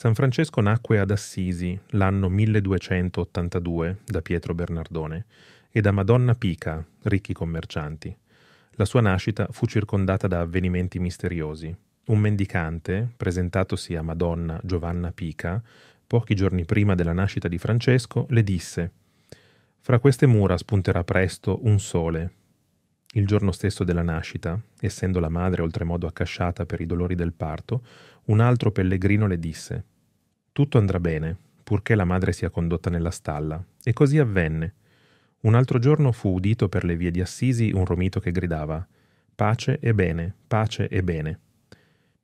San Francesco nacque ad Assisi l'anno 1282 da Pietro Bernardone e da Madonna Pica, ricchi commercianti. La sua nascita fu circondata da avvenimenti misteriosi. Un mendicante, presentatosi a Madonna Giovanna Pica, pochi giorni prima della nascita di Francesco, le disse Fra queste mura spunterà presto un sole. Il giorno stesso della nascita, essendo la madre oltremodo accasciata per i dolori del parto, un altro pellegrino le disse Tutto andrà bene, purché la madre sia condotta nella stalla. E così avvenne. Un altro giorno fu udito per le vie di Assisi un romito che gridava Pace e bene, pace e bene.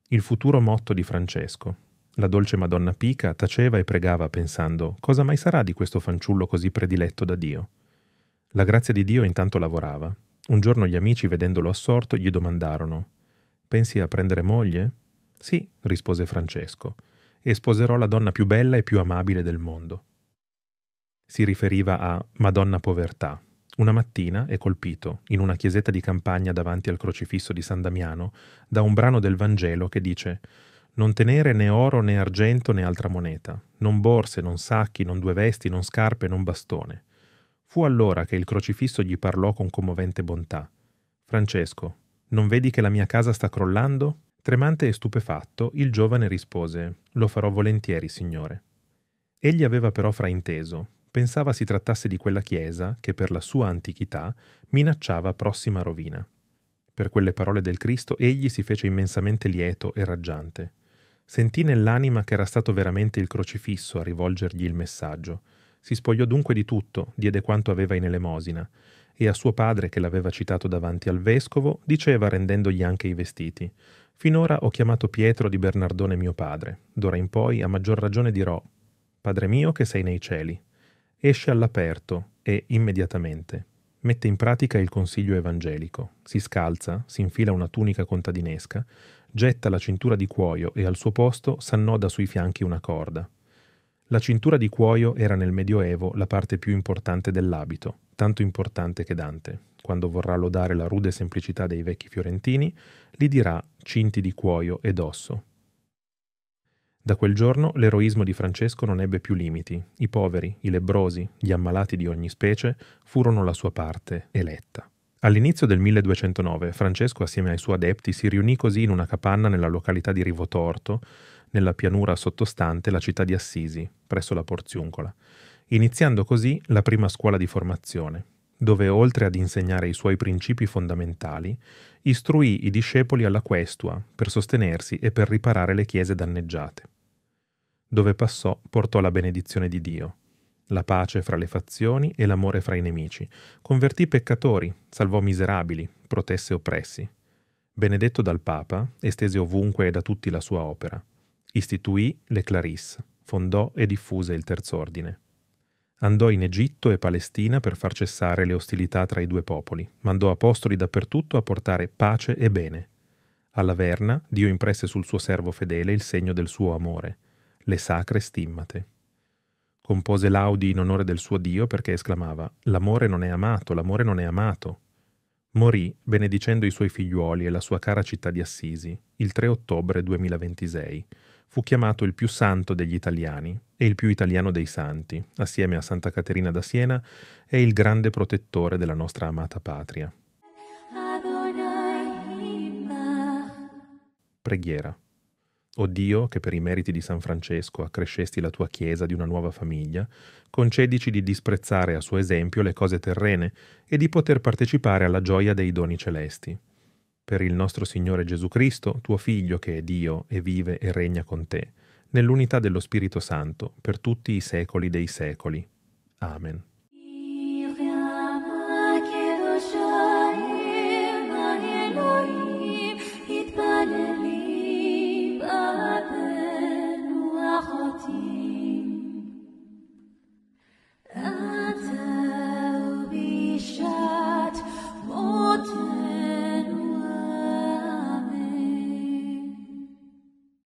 Il futuro motto di Francesco. La dolce Madonna Pica taceva e pregava pensando cosa mai sarà di questo fanciullo così prediletto da Dio. La grazia di Dio intanto lavorava. Un giorno gli amici, vedendolo assorto, gli domandarono Pensi a prendere moglie? Sì, rispose Francesco, e sposerò la donna più bella e più amabile del mondo. Si riferiva a Madonna Povertà. Una mattina è colpito, in una chiesetta di campagna davanti al crocifisso di San Damiano, da un brano del Vangelo che dice non tenere né oro né argento né altra moneta, non borse, non sacchi, non due vesti, non scarpe, non bastone. Fu allora che il crocifisso gli parlò con commovente bontà. Francesco, non vedi che la mia casa sta crollando? Tremante e stupefatto, il giovane rispose Lo farò volentieri, signore. Egli aveva però frainteso, pensava si trattasse di quella chiesa che per la sua antichità minacciava prossima rovina. Per quelle parole del Cristo egli si fece immensamente lieto e raggiante. Sentì nell'anima che era stato veramente il crocifisso a rivolgergli il messaggio. Si spogliò dunque di tutto, diede quanto aveva in elemosina, e a suo padre, che l'aveva citato davanti al vescovo, diceva rendendogli anche i vestiti Finora ho chiamato Pietro di Bernardone mio padre, d'ora in poi a maggior ragione dirò, Padre mio che sei nei cieli. Esce all'aperto e, immediatamente, mette in pratica il consiglio evangelico, si scalza, si infila una tunica contadinesca, getta la cintura di cuoio e al suo posto s'annoda sui fianchi una corda. La cintura di cuoio era nel Medioevo la parte più importante dell'abito, tanto importante che Dante, quando vorrà lodare la rude semplicità dei vecchi fiorentini, li dirà cinti di cuoio ed osso. Da quel giorno l'eroismo di Francesco non ebbe più limiti. I poveri, i lebbrosi, gli ammalati di ogni specie furono la sua parte eletta. All'inizio del 1209 Francesco assieme ai suoi adepti si riunì così in una capanna nella località di Rivotorto nella pianura sottostante la città di Assisi, presso la Porziuncola, iniziando così la prima scuola di formazione, dove oltre ad insegnare i suoi principi fondamentali, istruì i discepoli alla questua per sostenersi e per riparare le chiese danneggiate. Dove passò portò la benedizione di Dio, la pace fra le fazioni e l'amore fra i nemici, convertì peccatori, salvò miserabili, protesse oppressi. Benedetto dal Papa, estese ovunque e da tutti la sua opera. Istituì le Clarisse, fondò e diffuse il Terzo Ordine. Andò in Egitto e Palestina per far cessare le ostilità tra i due popoli. Mandò apostoli dappertutto a portare pace e bene. Alla Verna Dio impresse sul suo servo fedele il segno del suo amore, le sacre stimmate. Compose laudi in onore del suo Dio perché esclamava «L'amore non è amato, l'amore non è amato». Morì benedicendo i suoi figliuoli e la sua cara città di Assisi il 3 ottobre 2026, fu chiamato il più santo degli italiani e il più italiano dei santi, assieme a Santa Caterina da Siena, e il grande protettore della nostra amata patria. Preghiera. O Dio, che per i meriti di San Francesco accrescesti la tua Chiesa di una nuova famiglia, concedici di disprezzare a suo esempio le cose terrene e di poter partecipare alla gioia dei doni celesti per il nostro Signore Gesù Cristo, tuo Figlio che è Dio e vive e regna con te, nell'unità dello Spirito Santo, per tutti i secoli dei secoli. Amen.